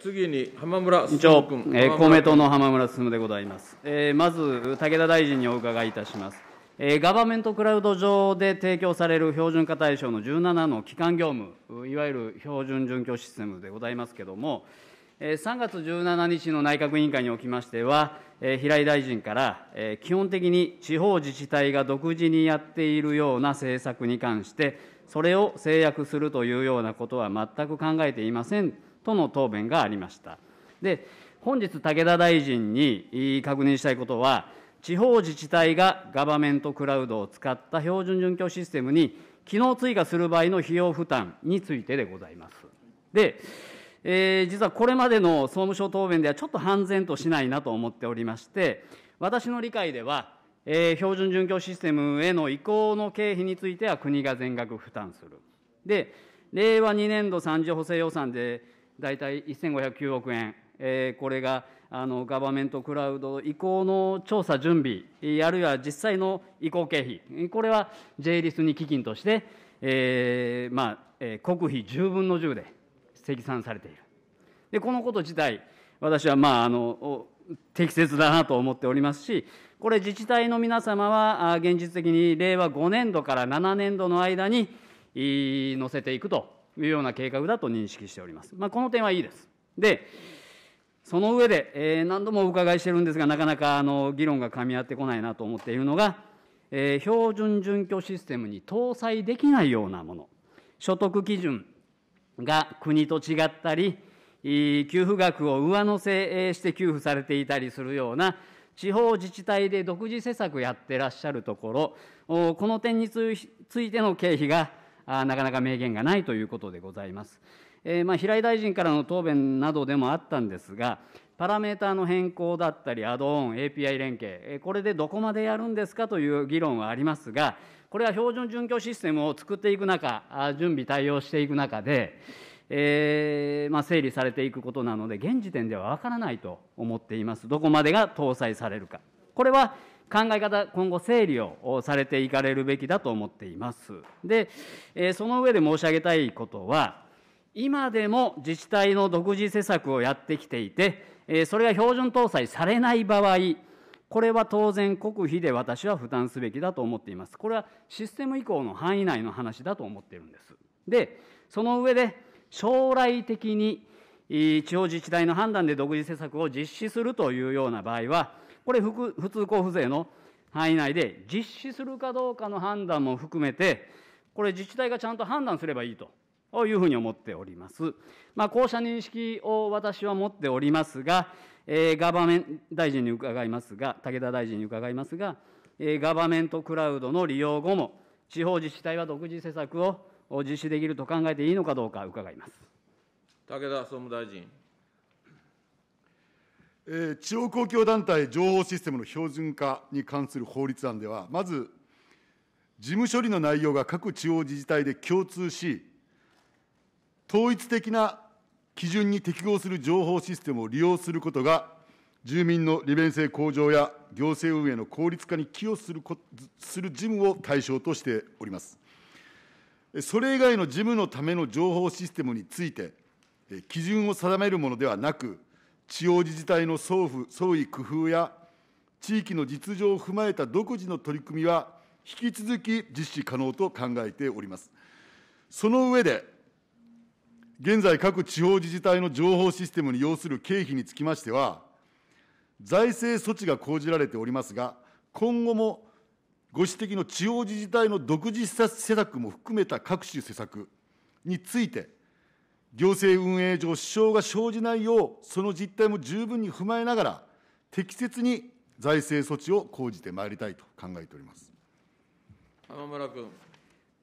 次に浜村委員長、え公明党の浜村進でございます。えまず、武田大臣にお伺いいたします。えガバメントクラウド上で提供される標準化対象の17の基幹業務、いわゆる標準準拠システムでございますけれども、え3月17日の内閣委員会におきましては、え平井大臣から、え基本的に地方自治体が独自にやっているような政策に関して、それを制約するというようなことは全く考えていません。との答弁がありました。で本日、武田大臣に確認したいことは、地方自治体がガバメントクラウドを使った標準準拠システムに機能追加する場合の費用負担についてでございます。で、えー、実はこれまでの総務省答弁ではちょっと半然としないなと思っておりまして、私の理解では、えー、標準準拠システムへの移行の経費については国が全額負担する。で、令和2年度3次補正予算で大体1509億円、えー、これがあのガバメントクラウド移行の調査準備、あるいは実際の移行経費、これは J リスに基金として、えーまあえー、国費10分の10で積算されている。でこのこと自体、私はまああの適切だなと思っておりますし、これ、自治体の皆様は現実的に令和5年度から7年度の間に載せていくというような計画だと認識しております。まあ、この点はいいです。で、その上で、えー、何度もお伺いしてるんですが、なかなかあの議論が噛み合ってこないなと思っているのが、えー、標準準拠システムに搭載できないようなもの、所得基準が国と違ったり、給付額を上乗せして給付されていたりするような、地方自治体で独自施策やってらっしゃるところ、この点についての経費があなかなか明言がないということでございます。えー、まあ、平井大臣からの答弁などでもあったんですが、パラメーターの変更だったり、アドオン、API 連携、これでどこまでやるんですかという議論はありますが、これは標準準拠システムを作っていく中、準備、対応していく中で、えー、まあ、整理されていくことなので、現時点では分からないと思っています、どこまでが搭載されるか。これは考え方今後整理をされていかれるべきだと思っていますでその上で申し上げたいことは今でも自治体の独自施策をやってきていてそれが標準搭載されない場合これは当然国費で私は負担すべきだと思っていますこれはシステム移行の範囲内の話だと思っているんですでその上で将来的に地方自治体の判断で独自施策を実施するというような場合はこれ普通交付税の範囲内で実施するかどうかの判断も含めて、これ自治体がちゃんと判断すればいいというふうに思っております。まあ、こうした認識を私は持っておりますが、えー、ガバメン大臣に伺いますが、武田大臣に伺いますが、えー、ガバメントクラウドの利用後も、地方自治体は独自施策を実施できると考えていいのかどうか伺います。武田総務大臣。えー、地方公共団体情報システムの標準化に関する法律案では、まず、事務処理の内容が各地方自治体で共通し、統一的な基準に適合する情報システムを利用することが、住民の利便性向上や行政運営の効率化に寄与するする事務を対象としております。それ以外の事務のための情報システムについて、基準を定めるものではなく、地方自治体の創意工夫や地域の実情を踏まえた独自の取り組みは、引き続き実施可能と考えております。その上で、現在各地方自治体の情報システムに要する経費につきましては、財政措置が講じられておりますが、今後もご指摘の地方自治体の独自施策も含めた各種施策について、行政運営上、支障が生じないよう、その実態も十分に踏まえながら、適切に財政措置を講じてまいりたいと考えております浜村君。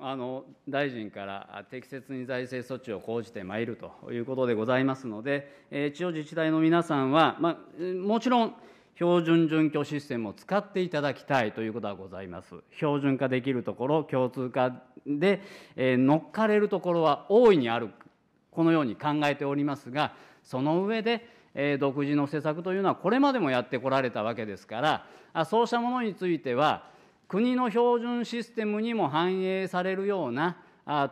あの大臣から適切に財政措置を講じてまいるということでございますので、え地方自治体の皆さんは、まあ、もちろん標準準拠システムを使っていただきたいということはございます。標準化できるところ、共通化で、え乗っかれるところは大いにあるこのように考えておりますがその上で独自の施策というのはこれまでもやってこられたわけですからそうしたものについては国の標準システムにも反映されるような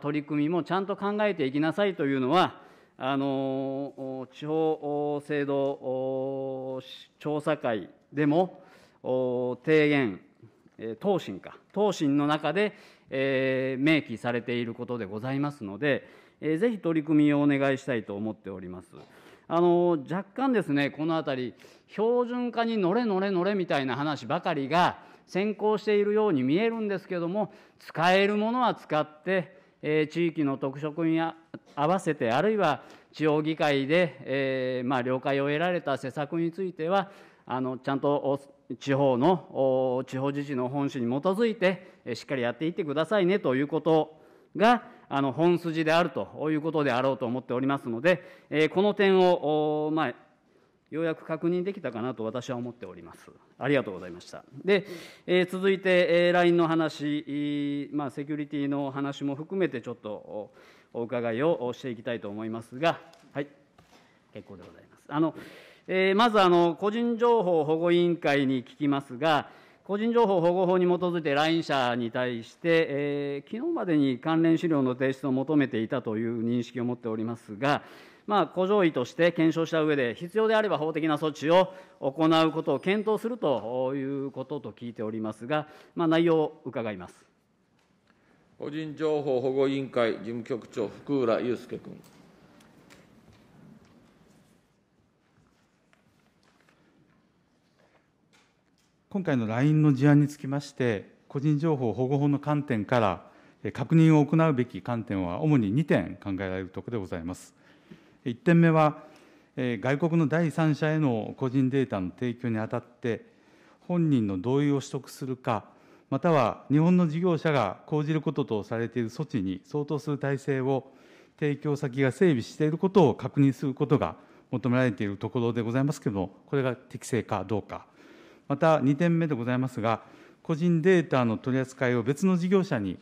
取り組みもちゃんと考えていきなさいというのはあの地方制度調査会でも提言答申か答申の中で、え明記されていることでございますので。えー、ぜひ取り組みをお願いしたいと思っております。あの若干ですね、この辺り、標準化に乗れ乗れ乗れみたいな話ばかりが先行しているように見えるんですけども、使えるものは使って、えー、地域の特色に合わせて、あるいは地方議会で、えー、まあ、了解を得られた施策については、あのちゃんと地方の地方自治の本旨に基づいてしっかりやっていってくださいねということがあの本筋であるということであろうと思っておりますので、えこの点を、まあ、ようやく確認できたかなと私は思っております。ありがとうございました。で、えー、続いて、えー、LINE の話、まあ、セキュリティの話も含めてちょっとお伺いをしていきたいと思いますが、はい、結構でございます。あのえー、まずあの、個人情報保護委員会に聞きますが、個人情報保護法に基づいて LINE 者に対して、えー、昨日までに関連資料の提出を求めていたという認識を持っておりますが、まあ、古条として検証した上で、必要であれば法的な措置を行うことを検討するということと聞いておりますが、まあ、内容を伺います個人情報保護委員会事務局長、福浦祐介君。今回の LINE の事案につきまして、個人情報保護法の観点から、確認を行うべき観点は主に2点考えられるところでございます。1点目は、外国の第三者への個人データの提供にあたって、本人の同意を取得するか、または日本の事業者が講じることとされている措置に相当する体制を提供先が整備していることを確認することが求められているところでございますけれども、これが適正かどうか。また2点目でございますが、個人データの取り扱いを別の事業者に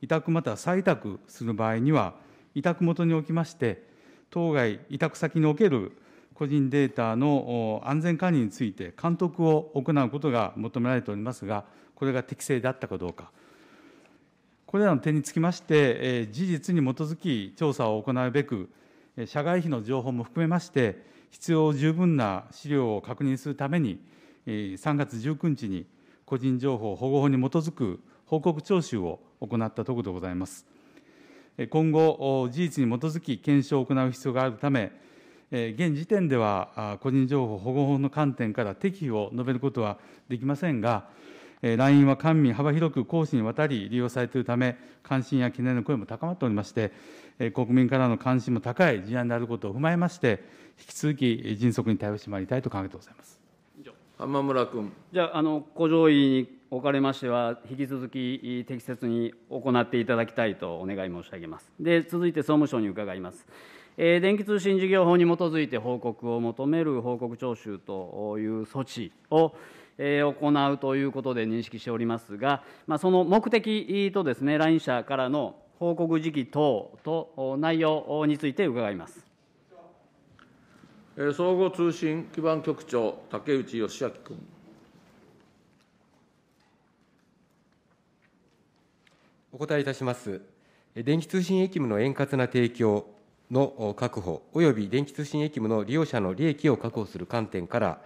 委託または再委託する場合には、委託元におきまして、当該委託先における個人データの安全管理について監督を行うことが求められておりますが、これが適正であったかどうか、これらの点につきまして、事実に基づき調査を行うべく、社外費の情報も含めまして、必要十分な資料を確認するために、3月19日に個人情報保護法に基づく報告徴収を行ったところでございます。今後、事実に基づき検証を行う必要があるため、現時点では個人情報保護法の観点から適否を述べることはできませんが、LINE は官民幅広く公私にわたり利用されているため、関心や懸念の声も高まっておりまして、国民からの関心も高い事案であることを踏まえまして、引き続き迅速に対応してまいりたいと考えてございます。浜村君。じゃあ、あの古城委員におかれましては、引き続き適切に行っていただきたいとお願い申し上げます。で、続いて総務省に伺います。えー、電気通信事業法に基づいて報告を求める報告徴収という措置を、えー、行うということで認識しておりますが、まあ、その目的とですね、LINE 社からの報告時期等と内容について伺います。総合通信基盤局長、竹内義明君。お答えいたします。電気通信駅務の円滑な提供の確保、および電気通信駅務の利用者の利益を確保する観点から、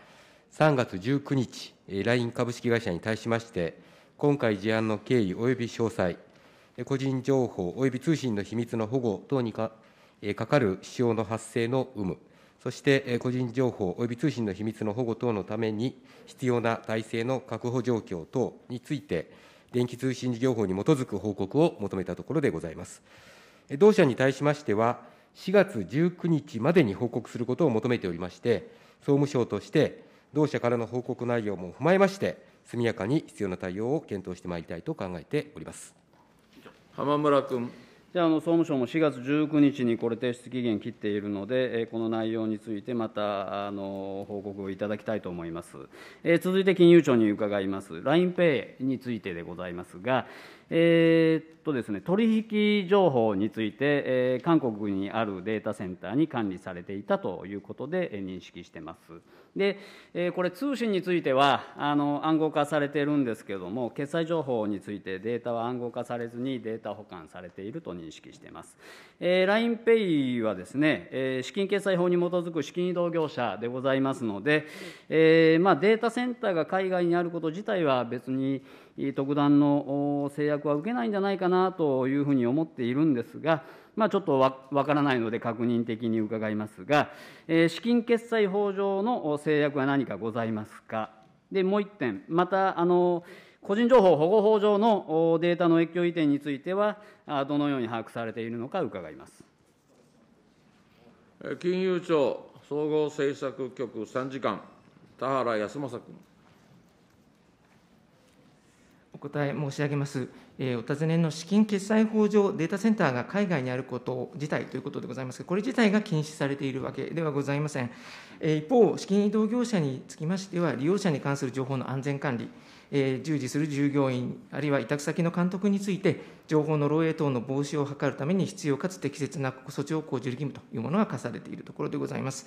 3月19日、LINE 株式会社に対しまして、今回事案の経緯および詳細、個人情報および通信の秘密の保護等にかかる支障の発生の有無、そして個人情報及び通信の秘密の保護等のために必要な体制の確保状況等について、電気通信事業法に基づく報告を求めたところでございます。同社に対しましては、4月19日までに報告することを求めておりまして、総務省として、同社からの報告内容も踏まえまして、速やかに必要な対応を検討してまいりたいと考えております。浜村君。ゃあの総務省も4月19日にこれ、提出期限切っているので、この内容についてまたあの報告をいただきたいと思います。え続いて金融庁に伺います、LINEPay についてでございますが、えー、っとですね、取引情報について、えー、韓国にあるデータセンターに管理されていたということで、えー、認識してます。で、えー、これ、通信についてはあの暗号化されているんですけれども、決済情報についてデータは暗号化されずにデータ保管されていると認識しています。えー、LINEPay はですね、えー、資金決済法に基づく資金移動業者でございますので、えーまあ、データセンターが海外にあること自体は別に、特段の制約は受けないんじゃないかなというふうに思っているんですが、まあ、ちょっとわからないので確認的に伺いますが、えー、資金決済法上の制約は何かございますか。でもう1点、またあの個人情報保護法上のデータの影響移転については、どのように把握されているのか伺います金融庁総合政策局参事官、田原康政君。お答え申し上げます。お尋ねの資金決済法上、データセンターが海外にあること自体ということでございますが、これ自体が禁止されているわけではございません。一方、資金移動業者につきましては、利用者に関する情報の安全管理、従事する従業員、あるいは委託先の監督について、情報の漏洩等の防止を図るために必要かつ適切な措置を講じる義務というものが課されているところでございます。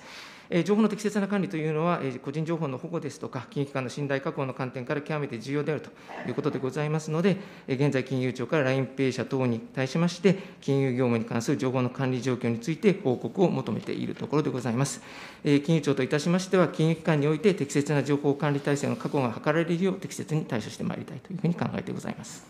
情報の適切な管理というのは、個人情報の保護ですとか、金融機関の信頼確保の観点から極めて重要であるということでございますので、現在、金融庁から LINEPay 社等に対しまして、金融業務に関する情報の管理状況について報告を求めているところでございます。金融庁といたしましては、金融機関において適切な情報管理体制の確保が図られるよう、適切に対処してまいりたいというふうに考えてございます。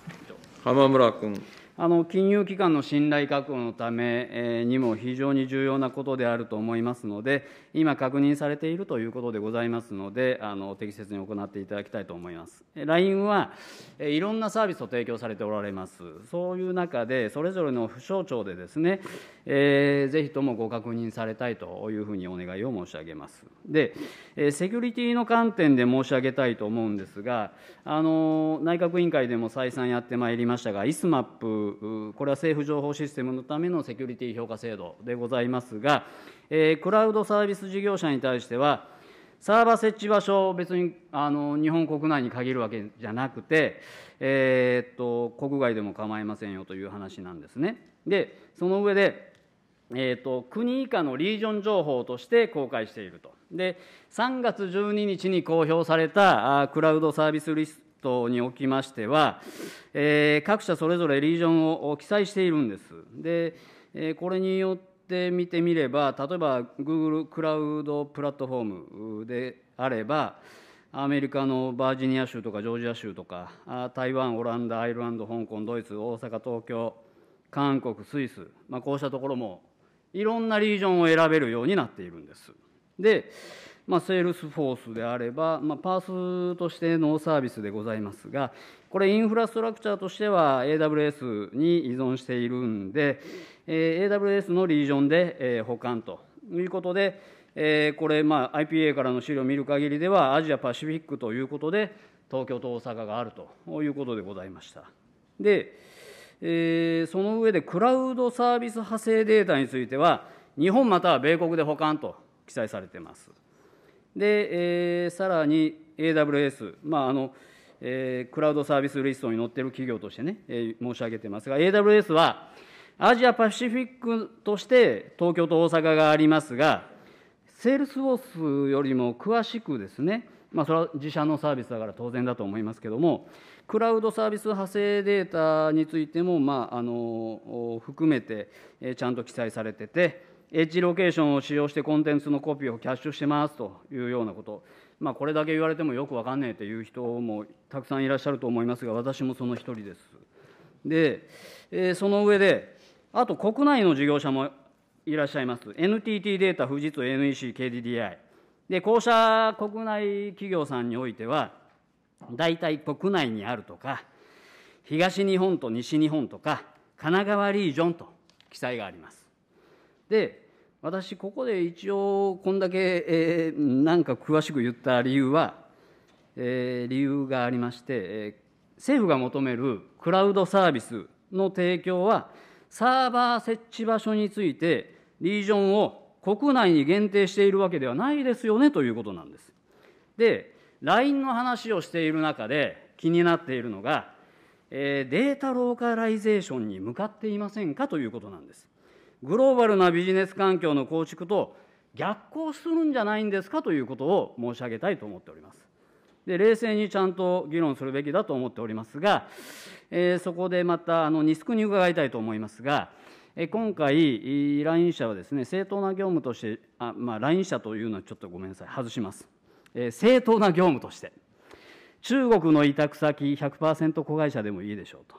하마무라궁 あの金融機関の信頼確保のためにも非常に重要なことであると思いますので、今確認されているということでございますので、あの適切に行っていただきたいと思います。LINE はいろんなサービスを提供されておられます。そういう中で、それぞれの府省庁でですね、えー、ぜひともご確認されたいというふうにお願いを申し上げます。で、セキュリティの観点で申し上げたいと思うんですが、あの内閣委員会でも再三やってまいりましたが、ISMAP これは政府情報システムのためのセキュリティ評価制度でございますが、えー、クラウドサービス事業者に対しては、サーバー設置場所を別にあの日本国内に限るわけじゃなくて、えー、っと国外でも構いませんよという話なんですね。で、その上で、えーっと、国以下のリージョン情報として公開していると。で、3月12日に公表されたクラウドサービストにおきましては、えー、各社それぞれリージョンを記載しているんです。で、えー、これによって見てみれば、例えば Google クラウドプラットフォームであれば、アメリカのバージニア州とかジョージア州とか、台湾、オランダ、アイルランド、香港、ドイツ、大阪、東京、韓国、スイス、まあ、こうしたところも、いろんなリージョンを選べるようになっているんです。で、まあ、セールスフォースであれば、まあ、パースとしてのサービスでございますが、これ、インフラストラクチャーとしては AWS に依存しているんで、えー、AWS のリージョンで、えー、保管ということで、えー、これ、まあ、IPA からの資料を見る限りでは、アジアパシフィックということで、東京と大阪があるということでございました。で、えー、その上で、クラウドサービス派生データについては、日本または米国で保管と記載されています。で、えー、さらに AWS、まああのえー、クラウドサービスリストに載っている企業としてね、えー、申し上げてますが、AWS はアジアパシフィックとして東京と大阪がありますが、セールスフォースよりも詳しくですね、まあ、それは自社のサービスだから当然だと思いますけれども、クラウドサービス派生データについても、まあ、あの含めて、えちゃんと記載されてて、エッジロケーションを使用してコンテンツのコピーをキャッシュしてますというようなこと、まあ、これだけ言われてもよく分かんねえという人もたくさんいらっしゃると思いますが私もその一人です。で、えー、その上であと国内の事業者もいらっしゃいます NTT データ富士通 NEC KDDI でこうした国内企業さんにおいては大体国内にあるとか東日本と西日本とか神奈川リージョンと記載がありますで私ここで一応こんだけ、えー、なんか詳しく言った理由は、えー、理由がありまして、えー、政府が求めるクラウドサービスの提供はサーバー設置場所についてリージョンを国内に限定しているわけではないですよねということなんです。で LINE の話をしている中で気になっているのが、えー、データローカライゼーションに向かっていませんかということなんです。グローバルなビジネス環境の構築と逆行するんじゃないんですかということを申し上げたいと思っております。で冷静にちゃんと議論するべきだと思っておりますが、えー、そこでまたあのニスクに伺いたいと思いますが、えー、今回、LINE 社はですね正当な業務として、あまあ、来院社というのはちょっとごめんなさい、外します。えー、正当な業務として、中国の委託先100%子会社でもいいでしょうと、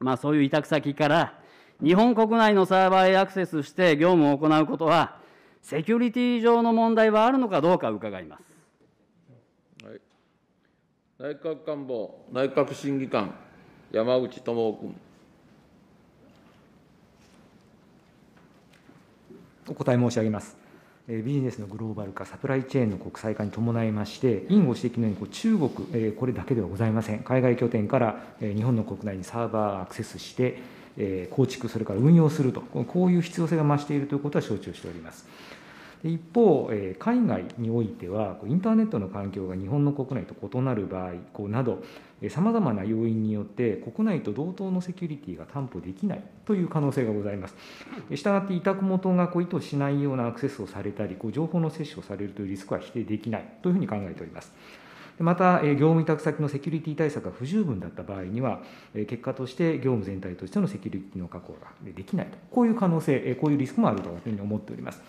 まあ、そういう委託先から、日本国内のサーバーへアクセスして業務を行うことは、セキュリティ上の問題はあるのかどうか伺います。はい、内閣官房内閣審議官、山口智夫君。お答え申し上げます。ビジネスのグローバル化、サプライチェーンの国際化に伴いまして、委員ご指摘のように、中国、これだけではございません、海外拠点から日本の国内にサーバーアクセスして、え構築、それから運用すると、こういう必要性が増しているということは承知をしております。一方、海外においては、インターネットの環境が日本の国内と異なる場合など、さまざまな要因によって、国内と同等のセキュリティが担保できないという可能性がございます。したがって、委託元が意図しないようなアクセスをされたり、情報の摂取をされるというリスクは否定できないというふうに考えております。また、業務委託先のセキュリティ対策が不十分だった場合には、結果として業務全体としてのセキュリティの確保ができないと、こういう可能性、こういうリスクもあるというふうに思っております。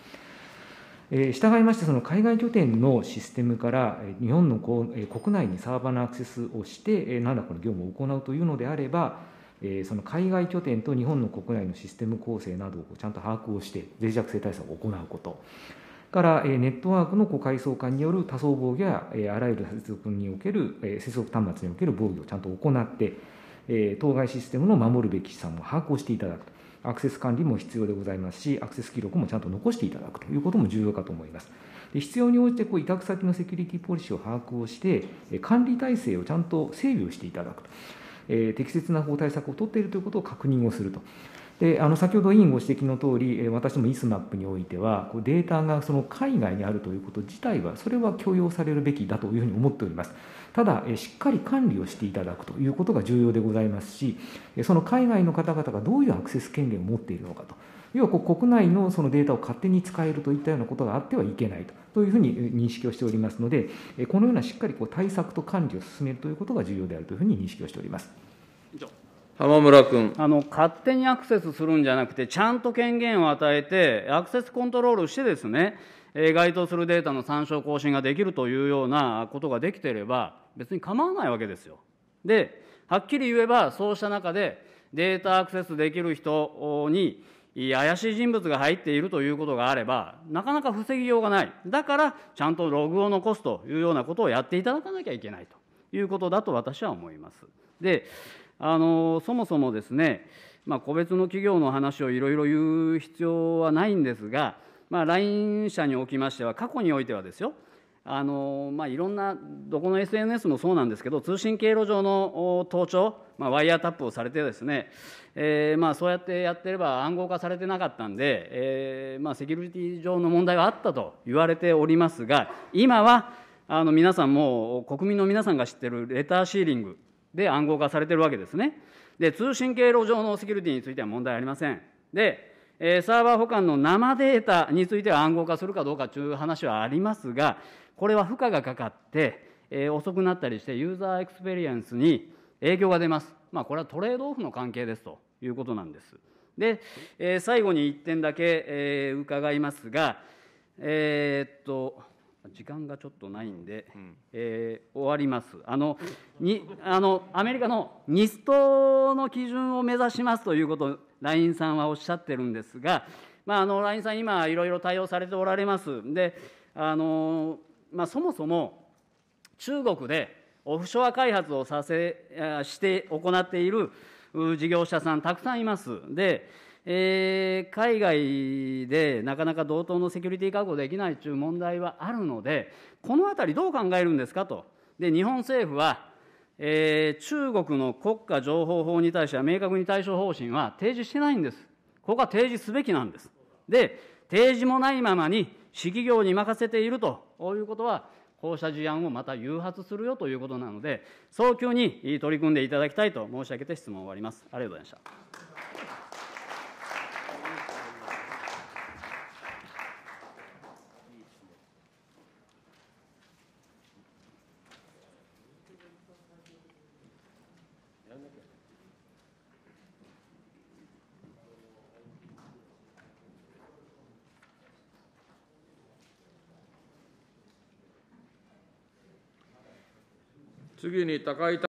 従いまして、その海外拠点のシステムから日本の国内にサーバーのアクセスをして、なんらかの業務を行うというのであれば、その海外拠点と日本の国内のシステム構成などをちゃんと把握をして、脆弱性対策を行うこと。から、えネットワークのこう階層化による多層防御や、えあらゆる接続における、え接続端末における防御をちゃんと行って、え当該システムの守るべき資産も把握をしていただくと。アクセス管理も必要でございますし、アクセス記録もちゃんと残していただくということも重要かと思います。で必要に応じてこう委託先のセキュリティポリシーを把握をして、管理体制をちゃんと整備をしていただくと、えー、適切な法対策を取っているということを確認をすると、であの先ほど委員ご指摘の通り、私ども ISMAP においては、データがその海外にあるということ自体は、それは許容されるべきだというふうに思っております。ただ、しっかり管理をしていただくということが重要でございますし、その海外の方々がどういうアクセス権限を持っているのかと。要は国内のそのデータを勝手に使えるといったようなことがあってはいけないとというふうに認識をしておりますので、このようなしっかりこう対策と管理を進めるということが重要であるというふうに認識をしております。以上浜村君あの勝手にアクセスするんじゃなくて、ちゃんと権限を与えて、アクセスコントロールしてですね、えー、該当するデータの参照更新ができるというようなことができていれば、別に構わないわけですよ。で、はっきり言えば、そうした中で、データアクセスできる人に、怪しい人物が入っているということがあれば、なかなか防ぎようがない、だからちゃんとログを残すというようなことをやっていただかなきゃいけないということだと私は思います。であのそもそもですね、まあ、個別の企業の話をいろいろ言う必要はないんですが、まあ、LINE 社におきましては過去においてはですよあのまあ、いろんなどこの SNS もそうなんですけど通信経路上の盗聴、まあ、ワイヤータップをされてですね、えーまあ、そうやってやってれば暗号化されてなかったんで、えーまあ、セキュリティ上の問題はあったと言われておりますが今はあの皆さんも国民の皆さんが知ってるレターシーリングで暗号化されてるわけですね。で、通信経路上のセキュリティについては問題ありません。で、えー、サーバー保管の生データについては暗号化するかどうかという話はありますが、これは負荷がかかって、えー、遅くなったりして、ユーザーエクスペリエンスに影響が出ます。まあ、これはトレードオフの関係ですということなんです。で、えー、最後に1点だけ、えー、伺いますが、えー、っと、時間がちょっとないんで、うん、えー、終わります。あのにあのアメリカのニストの基準を目指しますということを LINE さんはおっしゃってるんですが、まあ、あの LINE さん、今、いろいろ対応されておられます。であのまあ、そもそも中国でオフショア開発をさせして行っている事業者さん、たくさんいます。でえー、海外でなかなか同等のセキュリティ確保できないという問題はあるので、このあたりどう考えるんですかと。で、日本政府は、えー、中国の国家情報法に対しては明確に対処方針は提示してないんです。ここは提示すべきなんです。で、提示もないままに、市企業に任せているということは、こうした事案をまた誘発するよということなので、早急に取り組んでいただきたいと申し上げて質問を終わります。ありがとうございました。次に高井